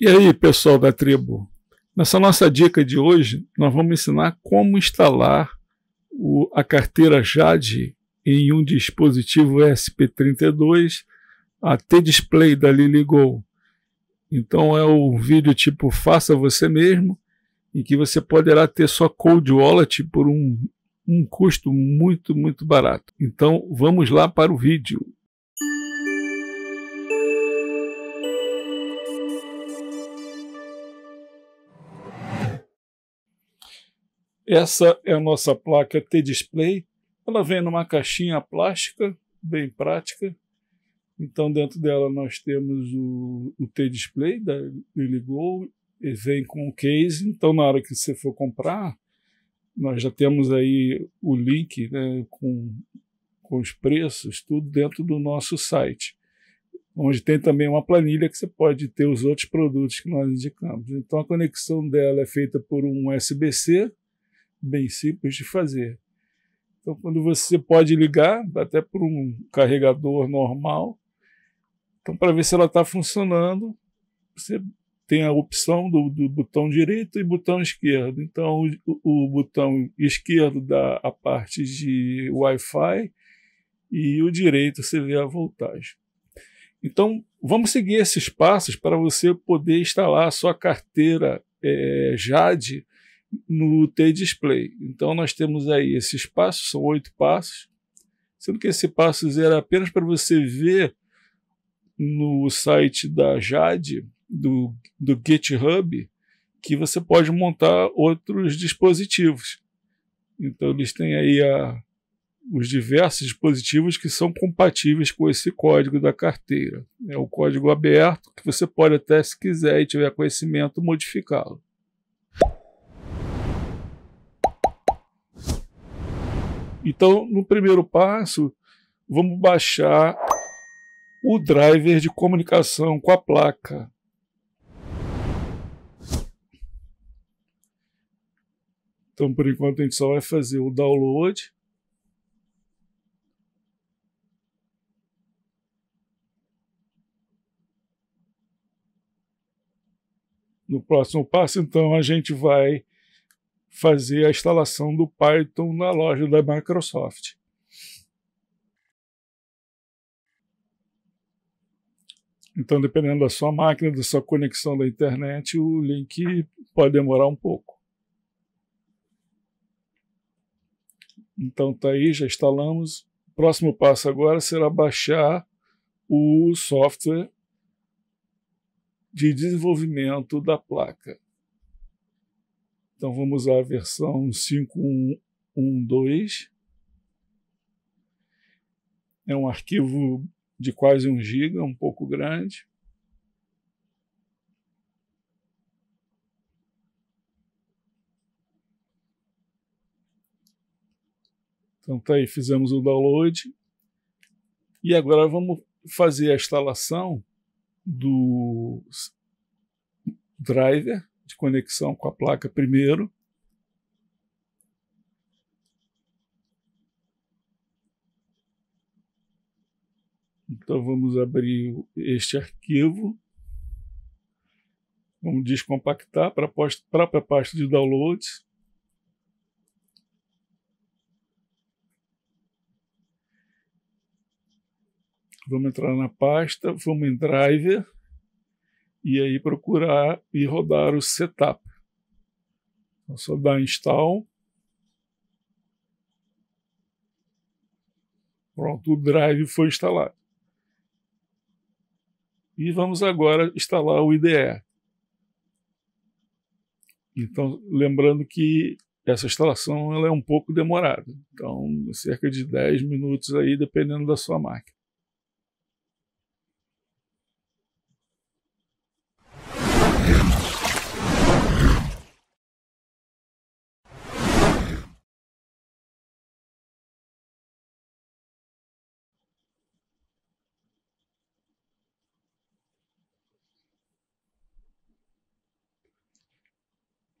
E aí, pessoal da tribo? Nessa nossa dica de hoje, nós vamos ensinar como instalar o, a carteira JAD em um dispositivo SP32, a T-Display da LilyGo. Então é o vídeo tipo faça você mesmo, em que você poderá ter sua cold wallet por um, um custo muito, muito barato. Então vamos lá para o vídeo. Essa é a nossa placa T-Display. Ela vem numa caixinha plástica, bem prática. Então, dentro dela, nós temos o, o T-Display da Liligol e vem com o case. Então, na hora que você for comprar, nós já temos aí o link né, com, com os preços, tudo dentro do nosso site, onde tem também uma planilha que você pode ter os outros produtos que nós indicamos. Então, a conexão dela é feita por um USB-C bem simples de fazer. Então, quando você pode ligar, até por um carregador normal, então, para ver se ela está funcionando, você tem a opção do, do, botão direito e botão esquerdo. Então, o, o botão esquerdo dá a parte de Wi-Fi e o direito você vê a voltagem. Então, vamos seguir esses passos para você poder instalar a sua carteira é, eh, JAD no T-Display. Então nós temos aí esses passos, são oito passos, sendo que esse passos era é apenas para você ver no site da Jade, do, do GitHub, que você pode montar outros dispositivos. Então eles têm aí a, os diversos dispositivos que são compatíveis com esse código da carteira. É o código aberto que você pode até, se quiser e tiver conhecimento, modificá-lo. Então, no primeiro passo, vamos baixar o driver de comunicação com a placa. Então, por enquanto, a gente só vai fazer o download. No próximo passo, então, a gente vai fazer a instalação do Python na loja da Microsoft. Então, dependendo da sua máquina, da sua conexão da internet, o link pode demorar um pouco. Então, tá aí, já instalamos. O próximo passo agora será baixar o software de desenvolvimento da placa. Então vamos à versão 5.1.2. É um arquivo de quase 1 GB, um pouco grande. Então tá aí, fizemos o download. E agora vamos fazer a instalação do driver de conexão com a placa primeiro. Então vamos abrir este arquivo. Vamos descompactar para a própria pasta de downloads. Vamos entrar na pasta, vamos em driver e aí procurar e rodar o setup. Então, só dar install. Pronto, o drive foi instalado. E vamos agora instalar o IDE. Então, lembrando que essa instalação ela é um pouco demorada, então cerca de 10 minutos aí, dependendo da sua máquina.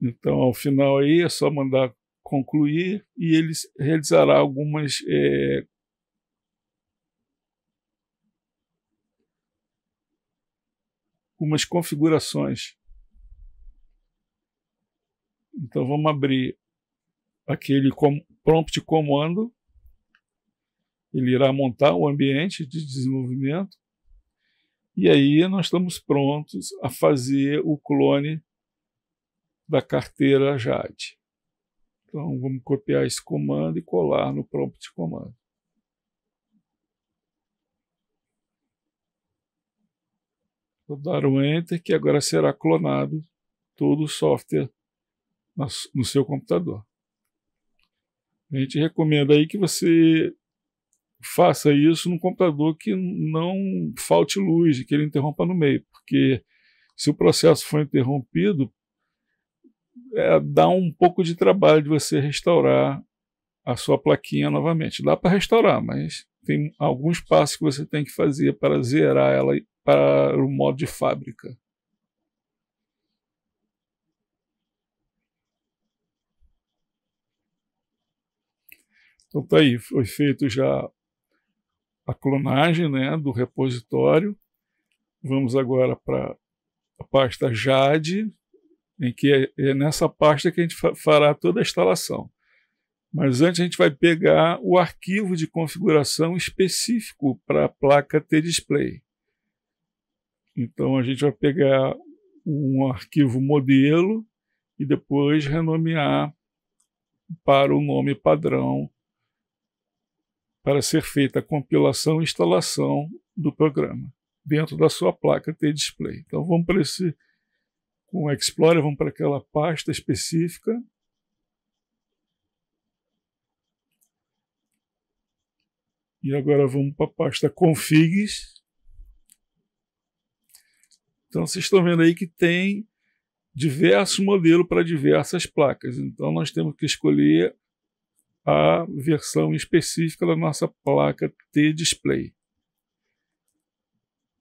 Então, ao final aí, é só mandar concluir e ele realizará algumas é, algumas configurações. Então vamos abrir aquele prompt comando. Ele irá montar o ambiente de desenvolvimento. E aí nós estamos prontos a fazer o clone da carteira JAD. Então, vamos copiar esse comando e colar no prompt de comando. Vou dar um Enter, que agora será clonado todo o software no seu computador. A gente recomenda aí que você faça isso num computador que não falte luz, que ele interrompa no meio, porque se o processo for interrompido é, dá um pouco de trabalho de você restaurar a sua plaquinha novamente. Dá para restaurar, mas tem alguns passos que você tem que fazer para zerar ela para o modo de fábrica. Então tá aí, foi feito já a clonagem né, do repositório. Vamos agora para a pasta JAD, em que é, é nessa pasta que a gente fará toda a instalação. Mas antes a gente vai pegar o arquivo de configuração específico para a placa T-Display. Então a gente vai pegar um arquivo modelo e depois renomear para o nome padrão para ser feita a compilação e instalação do programa dentro da sua placa T-Display. Então vamos para esse com o Explorer, vamos para aquela pasta específica. E agora vamos para a pasta configs. Então vocês estão vendo aí que tem diversos modelos para diversas placas. Então nós temos que escolher a versão específica da nossa placa T-Display.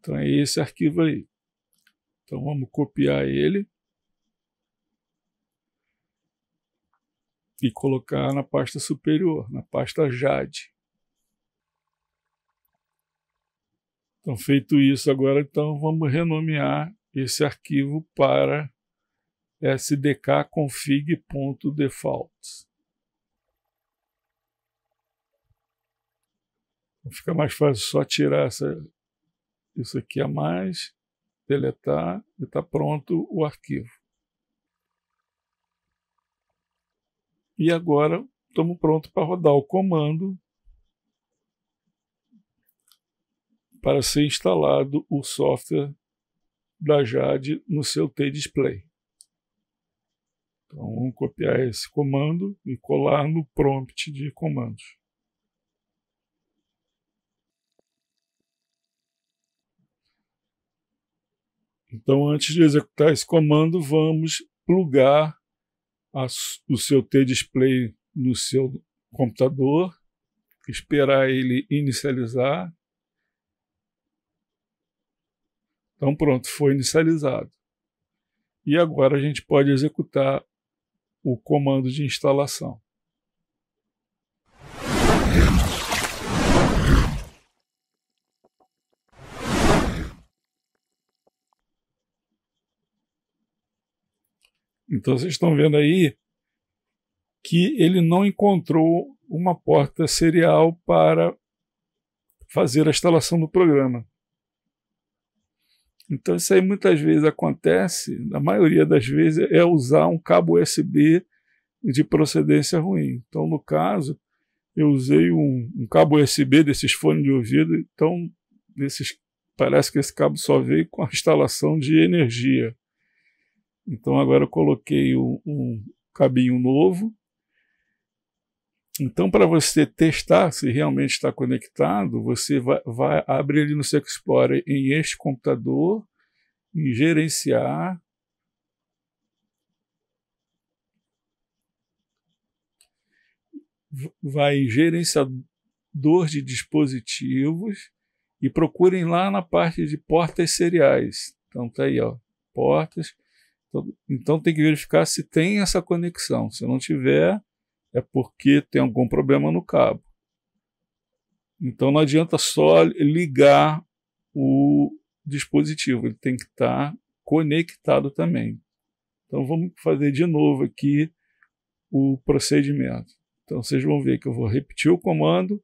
Então é esse arquivo aí. Então vamos copiar ele e colocar na pasta superior, na pasta Jade. Então feito isso agora, então vamos renomear esse arquivo para sdkconfig.defaults. Fica mais fácil só tirar essa, isso aqui a mais deletar e está pronto o arquivo. E agora estamos prontos para rodar o comando para ser instalado o software da Jade no seu T-Display. Então, vamos copiar esse comando e colar no prompt de comandos. Então, antes de executar esse comando, vamos plugar a, o seu T-display no seu computador, esperar ele inicializar. Então, pronto, foi inicializado. E agora a gente pode executar o comando de instalação. Então vocês estão vendo aí que ele não encontrou uma porta serial para fazer a instalação do programa. Então isso aí muitas vezes acontece, na maioria das vezes é usar um cabo USB de procedência ruim. Então no caso eu usei um, um cabo USB desses fones de ouvido, então parece que esse cabo só veio com a instalação de energia. Então agora eu coloquei um, um cabinho novo. Então, para você testar se realmente está conectado, você vai, vai abrir ali no Seco Explorer em este computador, em gerenciar. Vai em gerenciador de dispositivos e procurem lá na parte de portas seriais. Então tá aí, ó, portas então, então tem que verificar se tem essa conexão. Se não tiver, é porque tem algum problema no cabo. Então não adianta só ligar o dispositivo, ele tem que estar conectado também. Então vamos fazer de novo aqui o procedimento. Então vocês vão ver que eu vou repetir o comando.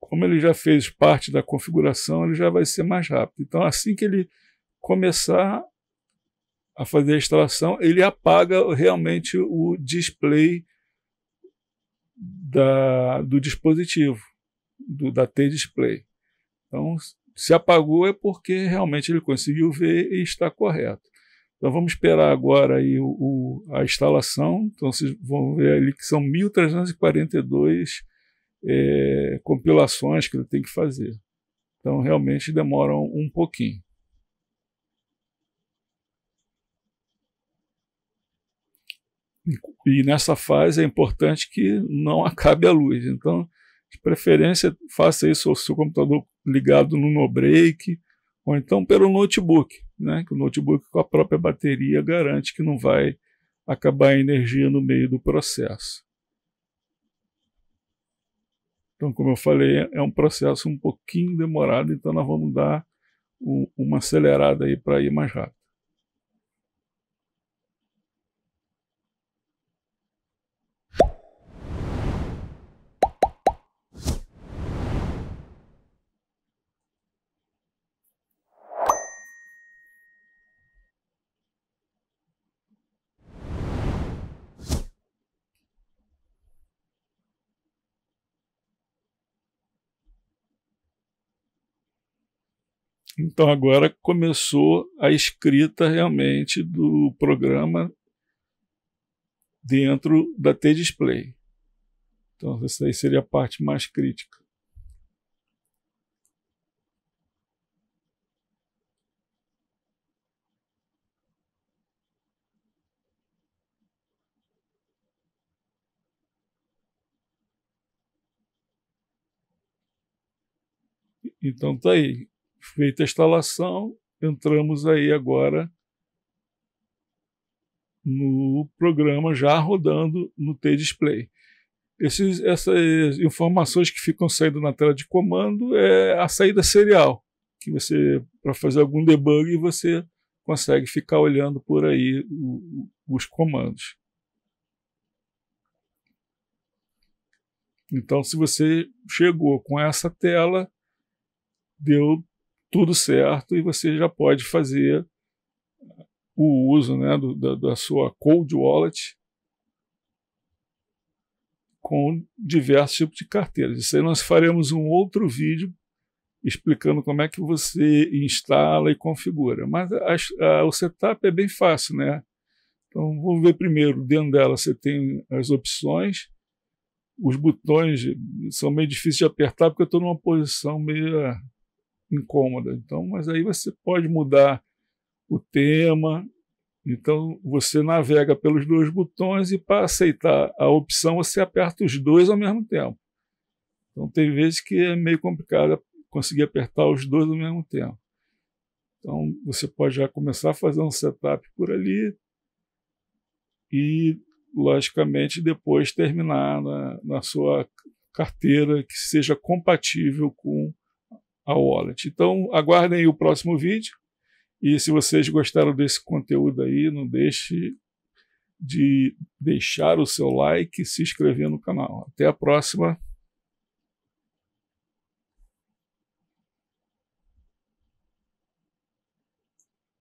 Como ele já fez parte da configuração, ele já vai ser mais rápido. Então assim que ele começar a fazer a instalação, ele apaga realmente o display da, do dispositivo, do, da T-Display. Então, se apagou é porque realmente ele conseguiu ver e está correto. Então vamos esperar agora aí o, o, a instalação. Então vocês vão ver ali que são 1.342 é, compilações que ele tem que fazer. Então realmente demoram um pouquinho. E nessa fase é importante que não acabe a luz. Então, de preferência, faça isso o seu computador ligado no no-break, ou então pelo notebook, né? Que o notebook com a própria bateria garante que não vai acabar a energia no meio do processo. Então, como eu falei, é, é um processo um pouquinho demorado, então nós vamos dar uma acelerada aí para ir mais rápido. Então agora começou a escrita realmente do programa dentro da T-Display. Então essa aí seria a parte mais crítica. Então tá aí. Feita a instalação, entramos aí agora no programa já rodando no T-Display. Essas informações que ficam saindo na tela de comando é a saída serial, que você, para fazer algum debug, você consegue ficar olhando por aí os comandos. Então, se você chegou com essa tela, deu tudo certo e você já pode fazer o uso né, do, da, da sua cold wallet com diversos tipos de carteiras. Isso aí nós faremos um outro vídeo explicando como é que você instala e configura. Mas a, a, o setup é bem fácil, né? Então vamos ver primeiro, dentro dela você tem as opções, os botões são meio difíceis de apertar porque eu estou numa posição meio incômoda. Então, mas aí você pode mudar o tema. Então, você navega pelos dois botões e para aceitar a opção você aperta os dois ao mesmo tempo. Então, tem vezes que é meio complicado conseguir apertar os dois ao mesmo tempo. Então, você pode já começar a fazer um setup por ali e, logicamente, depois terminar na, na sua carteira que seja compatível com a wallet. Então, aguardem o próximo vídeo. E se vocês gostaram desse conteúdo aí, não deixe de deixar o seu like e se inscrever no canal. Até a próxima.